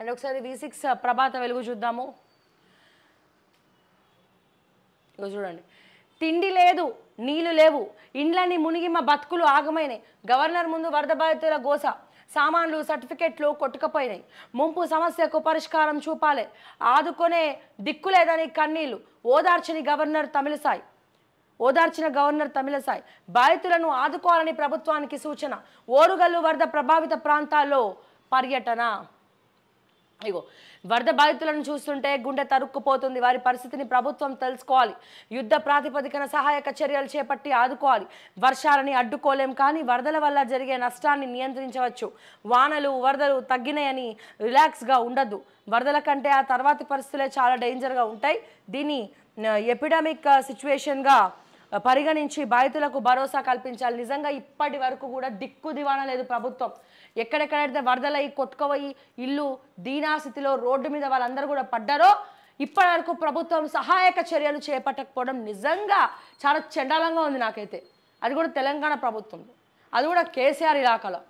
and ఒకసారి V six ప్రభాత వెలుగు చూద్దాము ఇగో చూడండి తిండి లేదు నీళ్లు లేవు ఇండ్లన్నీ మునిగి మా బతుకులు ఆగమైనాయి గవర్నర్ ముందు వరద బాధితుల గోస సామాన్లు సర్టిఫికెట్లు కొట్టుకపోయినాయి ముంపు సమస్యకు పరిష్కారం చూపాలి ఆదుకునే దిక్కు లేదని కన్నీళ్లు ఓదార్చని గవర్నర్ తమిళసాయి ఓదార్చిన గవర్నర్ తమిళసాయి బాధితులను ఆదుకోవాలని ప్రభుత్వానికి సూచన ఓరుగల్లు వరద ప్రభావిత ప్రాంతాల్లో పర్యటన ఇగో వరద బాధితులను చూస్తుంటే గుండె తరుక్కుపోతుంది వారి పరిస్థితిని ప్రభుత్వం తెలుసుకోవాలి యుద్ధ ప్రాతిపదికన సహాయక చర్యలు చేపట్టి ఆదుకోవాలి వర్షాలని అడ్డుకోలేం కానీ వరదల వల్ల జరిగే నష్టాన్ని నియంత్రించవచ్చు వానలు వరదలు తగ్గినాయని రిలాక్స్గా ఉండదు వరదల కంటే ఆ తర్వాతి పరిస్థితులే చాలా డేంజర్గా ఉంటాయి దీన్ని ఎపిడమిక్ సిచ్యువేషన్గా పరిగణించి బాధితులకు భరోసా కల్పించాలి నిజంగా ఇప్పటి వరకు కూడా దిక్కు దివాణ లేదు ప్రభుత్వం ఎక్కడెక్కడైతే వరదలయ్యి కొట్టుకోబోయి ఇల్లు దీనాస్థితిలో రోడ్డు మీద వాళ్ళందరూ కూడా పడ్డారో ఇప్పటి వరకు ప్రభుత్వం సహాయక చర్యలు చేపట్టకపోవడం నిజంగా చాలా చండాలంగా ఉంది నాకైతే అది కూడా తెలంగాణ ప్రభుత్వం అది కూడా కేసీఆర్ ఇలాకాలో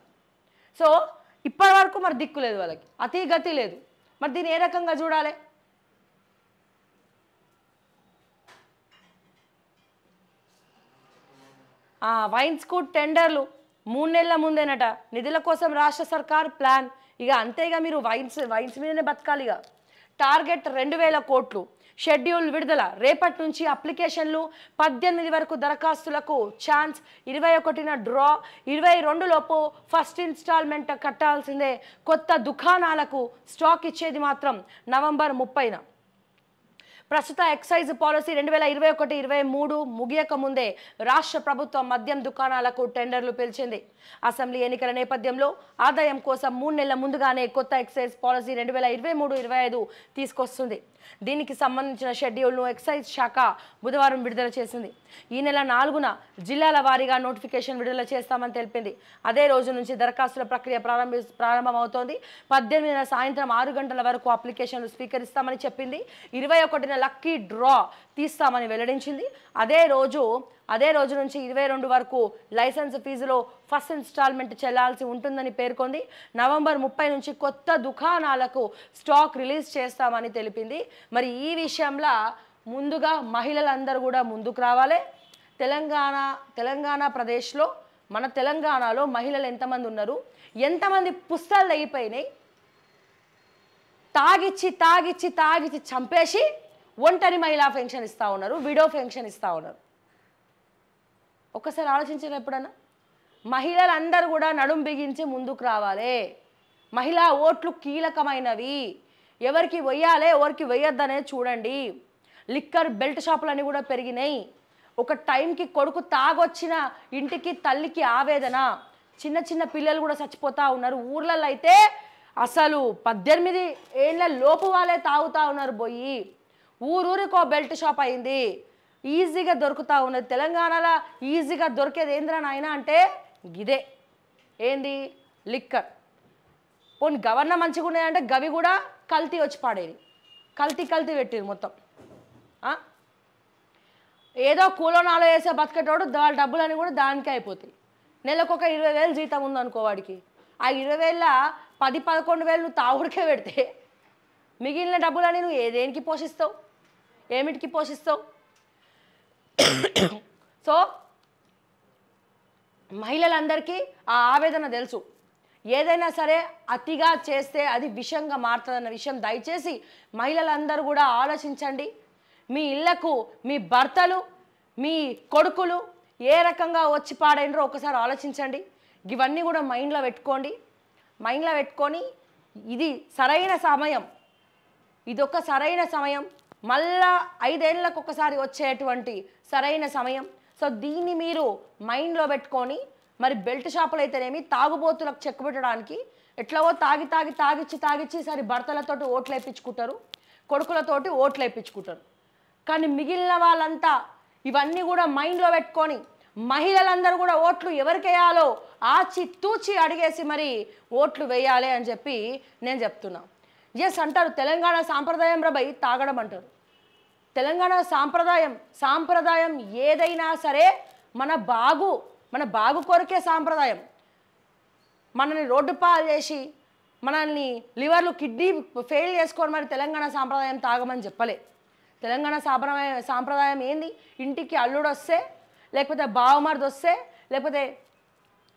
సో ఇప్పటి వరకు మరి దిక్కు లేదు వాళ్ళకి అతి గతి లేదు మరి దీన్ని ఏ రకంగా చూడాలి వైన్స్ టెండర్లు మూడు నెలల ముందేనట నిధుల కోసం రాష్ట్ర సర్కార్ ప్లాన్ ఇక అంతేగా మీరు వైన్స్ వైన్స్ మీదనే బతకాలి ఇక టార్గెట్ రెండు వేల కోట్లు షెడ్యూల్ విడుదల రేపటి నుంచి అప్లికేషన్లు పద్దెనిమిది వరకు దరఖాస్తులకు ఛాన్స్ ఇరవై ఒకటిన డ్రా ఇరవై రెండులోపు ఫస్ట్ ఇన్స్టాల్మెంట్ కట్టాల్సిందే కొత్త దుకాణాలకు స్టాక్ ఇచ్చేది మాత్రం నవంబర్ ముప్పైన ప్రస్తుత ఎక్సైజ్ పాలసీ రెండు వేల ఇరవై ఒకటి ఇరవై మూడు ముగియక ముందే రాష్ట్ర ప్రభుత్వం మద్యం దుకాణాలకు టెండర్లు పిలిచింది అసెంబ్లీ ఎన్నికల నేపథ్యంలో ఆదాయం కోసం మూడు నెలల ముందుగానే కొత్త ఎక్సైజ్ పాలసీ రెండు వేల ఇరవై మూడు ఇరవై ఐదు తీసుకొస్తుంది దీనికి సంబంధించిన షెడ్యూల్ను ఎక్సైజ్ శాఖ బుధవారం విడుదల చేసింది ఈ నెల నాలుగున జిల్లాల వారీగా నోటిఫికేషన్ విడుదల చేస్తామని తెలిపింది అదే రోజు నుంచి దరఖాస్తుల ప్రక్రియ ప్రారంభి ప్రారంభమవుతోంది పద్దెనిమిదిన సాయంత్రం ఆరు గంటల వరకు అప్లికేషన్లు స్వీకరిస్తామని చెప్పింది ఇరవై ఒకటిన ఏదైనా లక్కీ డ్రా తీస్తామని వెల్లడించింది అదే రోజు అదే రోజు నుంచి ఇరవై రెండు వరకు లైసెన్స్ ఫీజులో ఫస్ట్ ఇన్స్టాల్మెంట్ చెల్లాల్సి ఉంటుందని పేర్కొంది నవంబర్ ముప్పై నుంచి కొత్త దుకాణాలకు స్టాక్ రిలీజ్ చేస్తామని తెలిపింది మరి ఈ విషయంలో ముందుగా మహిళలందరూ కూడా ముందుకు రావాలి తెలంగాణ తెలంగాణ ప్రదేశ్లో మన తెలంగాణలో మహిళలు ఎంతమంది ఉన్నారు ఎంతమంది పుస్తకాలు అయిపోయినాయి తాగిచ్చి తాగిచ్చి తాగిచ్చి చంపేసి ఒంటరి మహిళా పెన్షన్ ఇస్తూ ఉన్నారు విడో పెన్షన్ ఇస్తూ ఉన్నారు ఒక్కసారి ఆలోచించారు ఎప్పుడన్నా మహిళలందరూ కూడా నడుం బిగించి ముందుకు రావాలి మహిళా ఓట్లు కీలకమైనవి ఎవరికి వెయ్యాలి ఎవరికి వెయ్యొద్దనే చూడండి లిక్కర్ బెల్ట్ షాపులన్నీ కూడా పెరిగినాయి ఒక టైంకి కొడుకు తాగొచ్చిన ఇంటికి తల్లికి ఆవేదన చిన్న చిన్న పిల్లలు కూడా చచ్చిపోతూ ఉన్నారు ఊర్లలో అయితే అసలు పద్దెనిమిది ఏళ్ళ లోపు వాళ్ళే తాగుతూ ఉన్నారు పోయి ఊరూరికో బెల్ట్ షాప్ అయింది ఈజీగా దొరుకుతూ ఉన్నది తెలంగాణలో ఈజీగా దొరికేది ఏందిరా నాయన అంటే ఇదే ఏంది లిక్కర్ పోనీ గవర్నర్ మంచిగా ఉన్నాయంటే గవి కూడా కల్తీ వచ్చి పాడేది కల్తీ కల్తీ పెట్టింది మొత్తం ఏదో కూలో నాలో వేసే బతికేటోడు వాళ్ళ అని కూడా దానికే అయిపోతాయి నెలకు ఒక ఇరవై వేలు జీతం ఉందనుకో వాడికి ఆ ఇరవై వేల పది పదకొండు వేలు నువ్వు తావుడికే పెడితే మిగిలిన డబ్బులని నువ్వు ఏదేనికి పోషిస్తావు ఏమిటికి పోషిస్తావు సో మహిళలందరికీ ఆ ఆవేదన తెలుసు ఏదైనా సరే అతిగా చేస్తే అది విషంగా మారుతుందన్న విషయం దయచేసి మహిళలందరూ కూడా ఆలోచించండి మీ ఇళ్లకు మీ భర్తలు మీ కొడుకులు ఏ రకంగా వచ్చి పాడైనరో ఒకసారి ఆలోచించండి ఇవన్నీ కూడా మైండ్లో పెట్టుకోండి మైండ్లో పెట్టుకొని ఇది సరైన సమయం ఇదొక సరైన సమయం మళ్ళా ఐదేళ్లకు ఒకసారి వచ్చేటువంటి సరైన సమయం సో దీన్ని మీరు మైండ్లో పెట్టుకొని మరి బెల్ట్ షాపులు అయితేనేమి తాగుబోతులకు చెక్ పెట్టడానికి ఎట్లాగో తాగి తాగి తాగిచ్చి తాగిచ్చి సరి భర్తలతోటి ఓట్లు వేయించుకుంటారు కొడుకులతోటి ఓట్లు వేయించుకుంటారు కానీ మిగిలిన వాళ్ళంతా ఇవన్నీ కూడా మైండ్లో పెట్టుకొని మహిళలందరూ కూడా ఓట్లు ఎవరికేయాలో ఆచి తూచి అడిగేసి మరి ఓట్లు వేయాలి అని చెప్పి నేను చెప్తున్నాను ఎస్ అంటారు తెలంగాణ సాంప్రదాయం రబై తాగడం అంటారు తెలంగాణ సాంప్రదాయం సాంప్రదాయం ఏదైనా సరే మన బాగు మన బాగు కొరకే సాంప్రదాయం మనల్ని రోడ్డు పాలు చేసి మనల్ని లివర్లు కిడ్నీ ఫెయిల్ చేసుకొని మరి తెలంగాణ సాంప్రదాయం తాగమని చెప్పలే తెలంగాణ సాంప్రదాయం సాంప్రదాయం ఏంది ఇంటికి అల్లుడు వస్తే లేకపోతే బావమరిది వస్తే లేకపోతే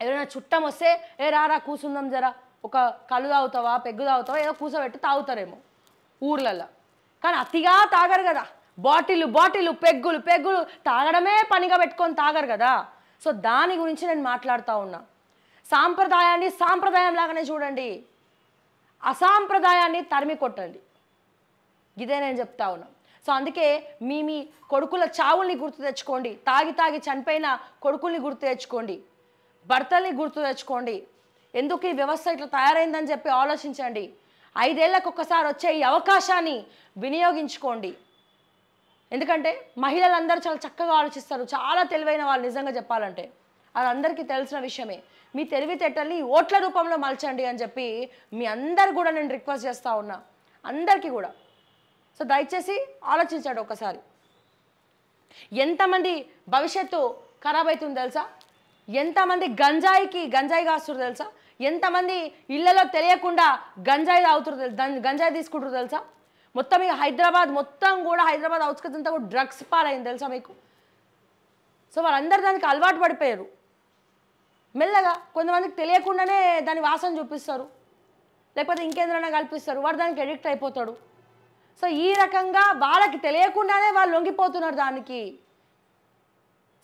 ఎవరైనా చుట్టం వస్తే ఏ రారా కూసుందాం జరా ఒక కళ్ళు తాగుతావా పెగ్గు తాగుతావా ఏదో కూసబెట్టి తాగుతారేమో ఊర్లలో కానీ అతిగా తాగరు కదా బాటిల్ బాటిల్ పెగ్గులు పెగ్గులు తాగడమే పనిగా పెట్టుకొని తాగరు కదా సో దాని గురించి నేను మాట్లాడుతూ ఉన్నా సాంప్రదాయాన్ని సాంప్రదాయం లాగానే చూడండి అసాంప్రదాయాన్ని తరిమి కొట్టండి ఇదే నేను చెప్తా ఉన్నా సో అందుకే మీ మీ కొడుకుల చావుల్ని గుర్తు తెచ్చుకోండి తాగి తాగి చనిపోయిన కొడుకుల్ని గుర్తు తెచ్చుకోండి భర్తల్ని గుర్తు తెచ్చుకోండి ఎందుకు ఈ వ్యవస్థ ఇట్లా తయారైందని చెప్పి ఆలోచించండి ఐదేళ్లకు ఒక్కసారి వచ్చే ఈ అవకాశాన్ని వినియోగించుకోండి ఎందుకంటే మహిళలందరూ చాలా చక్కగా ఆలోచిస్తారు చాలా తెలివైన వాళ్ళు నిజంగా చెప్పాలంటే అది అందరికీ తెలిసిన విషయమే మీ తెలివితేటల్ని ఓట్ల రూపంలో మలచండి అని చెప్పి మీ అందరు కూడా నేను రిక్వెస్ట్ చేస్తూ ఉన్నా అందరికీ కూడా సో దయచేసి ఆలోచించాడు ఒకసారి ఎంతమంది భవిష్యత్తు ఖరాబ్ అవుతుంది తెలుసా ఎంతమంది గంజాయికి గంజాయి కాస్తున్నారు తెలుసా ఎంతమంది ఇళ్లలో తెలియకుండా గంజాయి తాగుతురు గంజాయి తీసుకుంటారు తెలుసా మొత్తం ఇక హైదరాబాద్ మొత్తం కూడా హైదరాబాద్ అవుట్స్కట్స్ అంతా కూడా డ్రగ్స్ పాలైంది తెలుసా మీకు సో వాళ్ళందరూ దానికి అలవాటు పడిపోయారు మెల్లగా కొంతమందికి తెలియకుండానే దాని వాసన చూపిస్తారు లేకపోతే ఇంకేంద్రైనా కల్పిస్తారు వాడు దానికి ఎడిక్ట్ అయిపోతాడు సో ఈ రకంగా వాళ్ళకి తెలియకుండానే వాళ్ళు లొంగిపోతున్నారు దానికి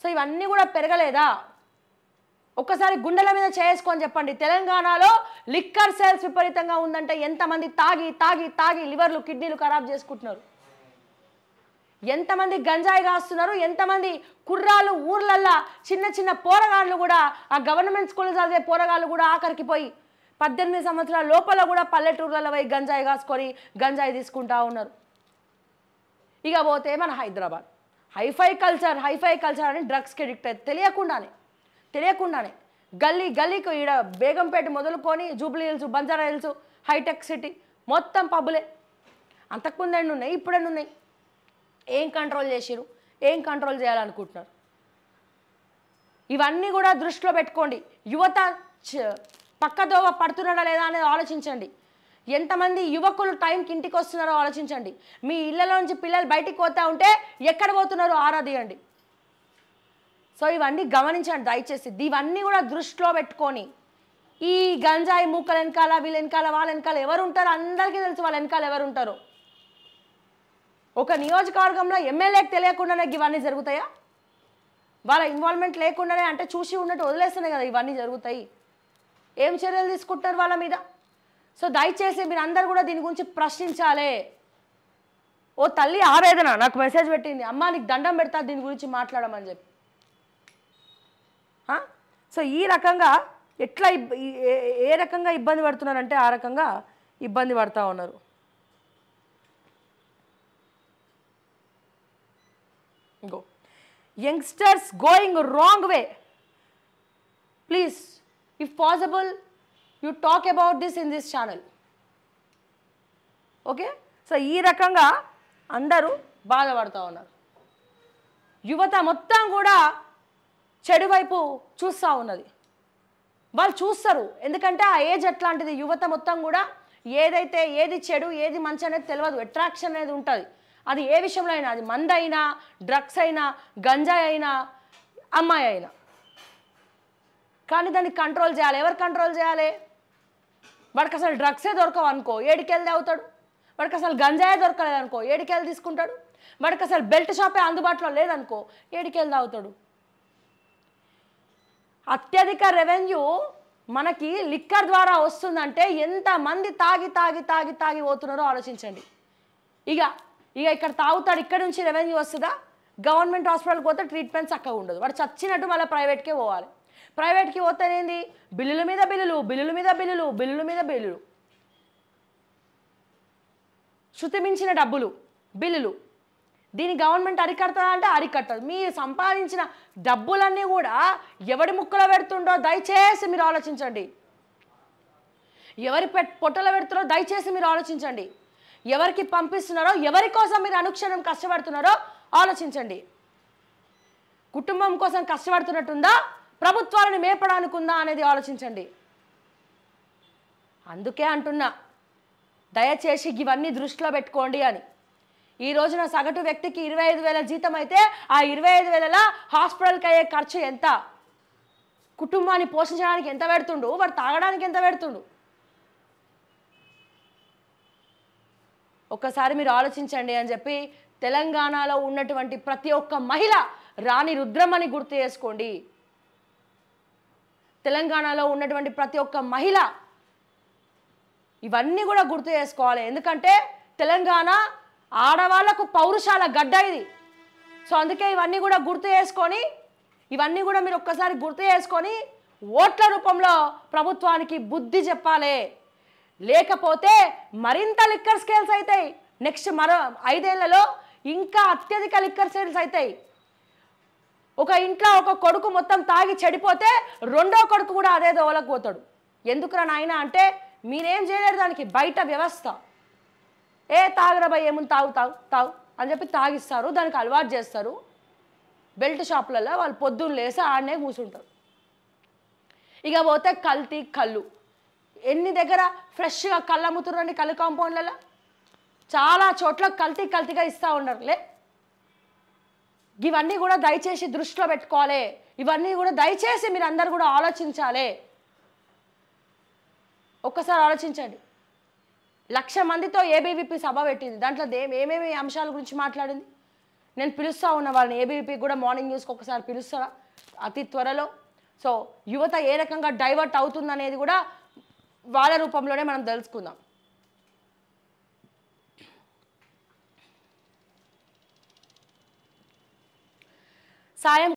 సో ఇవన్నీ కూడా పెరగలేదా ఒక్కసారి గుండెల మీద చేసుకొని చెప్పండి తెలంగాణలో లిక్కర్ సేల్స్ విపరీతంగా ఉందంటే ఎంతమంది తాగి తాగి తాగి లివర్లు కిడ్నీలు ఖరాబ్ చేసుకుంటున్నారు ఎంతమంది గంజాయి కాస్తున్నారు ఎంతమంది కుర్రాళ్ళు ఊర్లల్లా చిన్న చిన్న పోరగాళ్ళు కూడా ఆ గవర్నమెంట్ స్కూల్ చదివే పోరగాళ్ళు కూడా ఆఖరికి పోయి పద్దెనిమిది సంవత్సరాల లోపల కూడా పల్లెటూర్లలో పోయి గంజాయి కాసుకొని గంజాయి తీసుకుంటా ఉన్నారు ఇక పోతే మన Hyderabad hi fi culture hi fi culture అని డ్రగ్స్కి అడిక్ట్ తెలియకుండానే తెలియకుండానే గల్లీ గల్లీకి ఈడ బేగంపేట మొదలుకొని జూబ్లీ హిల్స్ బంజారా హిల్స్ హైటెక్ సిటీ మొత్తం పబ్బులే అంతకుముందు అండి ఉన్నాయి ఇప్పుడన్నా ఉన్నాయి ఏం కంట్రోల్ చేసిరు ఏం కంట్రోల్ చేయాలనుకుంటున్నారు ఇవన్నీ కూడా దృష్టిలో పెట్టుకోండి యువత పక్కదోవ పడుతున్నాడా లేదా అనేది ఆలోచించండి ఎంతమంది యువకులు టైంకి ఇంటికి వస్తున్నారో ఆలోచించండి మీ ఇళ్ళలోంచి నుంచి పిల్లలు బయటికి పోతూ ఉంటే ఎక్కడ పోతున్నారో ఆరాధియండి సో ఇవన్నీ గమనించండి దయచేసి ఇవన్నీ కూడా దృష్టిలో పెట్టుకొని ఈ గంజాయి మూకల వెనకాల వీళ్ళ వెనకాల వాళ్ళ వెనకాల ఎవరు ఉంటారు అందరికీ తెలుసు వాళ్ళ వెనకాల ఎవరు ఉంటారు ఒక నియోజకవర్గంలో ఎమ్మెల్యేకి తెలియకుండానే ఇవన్నీ జరుగుతాయా వాళ్ళ ఇన్వాల్వ్మెంట్ లేకుండానే అంటే చూసి ఉన్నట్టు వదిలేస్తున్నాయి కదా ఇవన్నీ జరుగుతాయి ఏం చర్యలు తీసుకుంటున్నారు వాళ్ళ మీద సో దయచేసి మీరు అందరు కూడా దీని గురించి ప్రశ్నించాలి ఓ తల్లి ఆవేదన నాకు మెసేజ్ పెట్టింది అమ్మా నీకు దండం పెడతా దీని గురించి మాట్లాడమని చెప్పి సో ఈ రకంగా ఎట్లా ఏ రకంగా ఇబ్బంది పడుతున్నారంటే ఆ రకంగా ఇబ్బంది పడతా ఉన్నారు go youngsters going wrong way please if possible you talk about this in this channel okay so ఈ రకంగా అందరూ బాధపడుతూ ఉన్నారు యువత మొత్తం కూడా చెడు వైపు చూస్తూ ఉన్నది వాళ్ళు చూస్తారు ఎందుకంటే ఆ ఏజ్ అట్లాంటిది యువత మొత్తం కూడా ఏదైతే ఏది చెడు ఏది మంచి అనేది తెలియదు అట్రాక్షన్ అనేది ఉంటుంది అది ఏ విషయంలో అయినా అది మంద అయినా డ్రగ్స్ అయినా గంజాయి అయినా అమ్మాయి అయినా కానీ దాన్ని కంట్రోల్ చేయాలి ఎవరు కంట్రోల్ చేయాలి వాడికి అసలు డ్రగ్సే దొరకవు అనుకో ఏడికెళ్ళి అవుతాడు వాడికి అసలు గంజాయే దొరకలేదు అనుకో ఏడికెళ్ళి తీసుకుంటాడు వాడికి అసలు బెల్ట్ షాపే అందుబాటులో లేదనుకో ఏడికెళ్ళి తాగుతాడు అత్యధిక రెవెన్యూ మనకి లిక్కర్ ద్వారా వస్తుందంటే ఎంతమంది తాగి తాగి తాగి తాగి పోతున్నారో ఆలోచించండి ఇక ఇక ఇక్కడ తాగుతాడు ఇక్కడ నుంచి రెవెన్యూ వస్తుందా గవర్నమెంట్ హాస్పిటల్కి పోతే ట్రీట్మెంట్ చక్కగా ఉండదు వాడు చచ్చినట్టు మళ్ళీ ప్రైవేట్కే పోవాలి ప్రైవేట్కి పోతేనేది బిల్లుల మీద బిల్లులు బిల్లుల మీద బిల్లులు బిల్లుల మీద బిల్లులు శృతిమించిన డబ్బులు బిల్లులు దీని గవర్నమెంట్ అరికడుతుందా అంటే అరికట్టదు మీరు సంపాదించిన డబ్బులన్నీ కూడా ఎవడి ముక్కలో పెడుతుండో దయచేసి మీరు ఆలోచించండి ఎవరి పెట్ పొట్టలో పెడుతున్నారో దయచేసి మీరు ఆలోచించండి ఎవరికి పంపిస్తున్నారో ఎవరి కోసం మీరు అనుక్షణం కష్టపడుతున్నారో ఆలోచించండి కుటుంబం కోసం కష్టపడుతున్నట్టుందా ప్రభుత్వాలను మేపడానుకుందా అనేది ఆలోచించండి అందుకే అంటున్నా దయచేసి ఇవన్నీ దృష్టిలో పెట్టుకోండి అని ఈ రోజున సగటు వ్యక్తికి ఇరవై ఐదు వేల జీతం అయితే ఆ ఇరవై ఐదు వేల హాస్పిటల్కి అయ్యే ఖర్చు ఎంత కుటుంబాన్ని పోషించడానికి ఎంత పెడుతుండు వాడు తాగడానికి ఎంత పెడుతుండు ఒక్కసారి మీరు ఆలోచించండి అని చెప్పి తెలంగాణలో ఉన్నటువంటి ప్రతి ఒక్క మహిళ రాణి రుద్రమని గుర్తు చేసుకోండి తెలంగాణలో ఉన్నటువంటి ప్రతి ఒక్క మహిళ ఇవన్నీ కూడా గుర్తు చేసుకోవాలి ఎందుకంటే తెలంగాణ ఆడవాళ్లకు పౌరుషాల గడ్డ ఇది సో అందుకే ఇవన్నీ కూడా గుర్తు చేసుకొని ఇవన్నీ కూడా మీరు ఒక్కసారి గుర్తు చేసుకొని ఓట్ల రూపంలో ప్రభుత్వానికి బుద్ధి చెప్పాలి లేకపోతే మరింత లిక్కర్ స్కేల్స్ అవుతాయి నెక్స్ట్ మరో ఐదేళ్లలో ఇంకా అత్యధిక లిక్కర్ సేల్స్ అవుతాయి ఒక ఇంట్లో ఒక కొడుకు మొత్తం తాగి చెడిపోతే రెండో కొడుకు కూడా అదే దోవలకు పోతాడు ఎందుకురా నాయన అంటే మీరేం చేయలేరు దానికి బయట వ్యవస్థ ఏ భయ్ ఏముంది తాగు తాగు తాగు అని చెప్పి తాగిస్తారు దానికి అలవాటు చేస్తారు బెల్ట్ షాప్లలో వాళ్ళు పొద్దున్న లేసి ఆడనే కూర్చుంటారు ఇక పోతే కల్తీ కళ్ళు ఎన్ని దగ్గర ఫ్రెష్గా కళ్ళు అమ్ముతున్నారండి కళ్ళు కాంపౌండ్లలో చాలా చోట్ల కల్తీ కల్తీగా ఇస్తూ ఉండరులే ఇవన్నీ కూడా దయచేసి దృష్టిలో పెట్టుకోవాలి ఇవన్నీ కూడా దయచేసి మీరు అందరు కూడా ఆలోచించాలి ఒక్కసారి ఆలోచించండి లక్ష మందితో ఏబీవీపీ సభ పెట్టింది దాంట్లో ఏమేమి అంశాల గురించి మాట్లాడింది నేను పిలుస్తూ ఉన్న వాళ్ళని ఏబీవీపీ కూడా మార్నింగ్ న్యూస్కి ఒకసారి పిలుస్తా అతి త్వరలో సో యువత ఏ రకంగా డైవర్ట్ అవుతుందనేది కూడా వాళ్ళ రూపంలోనే మనం తెలుసుకుందాం సాయం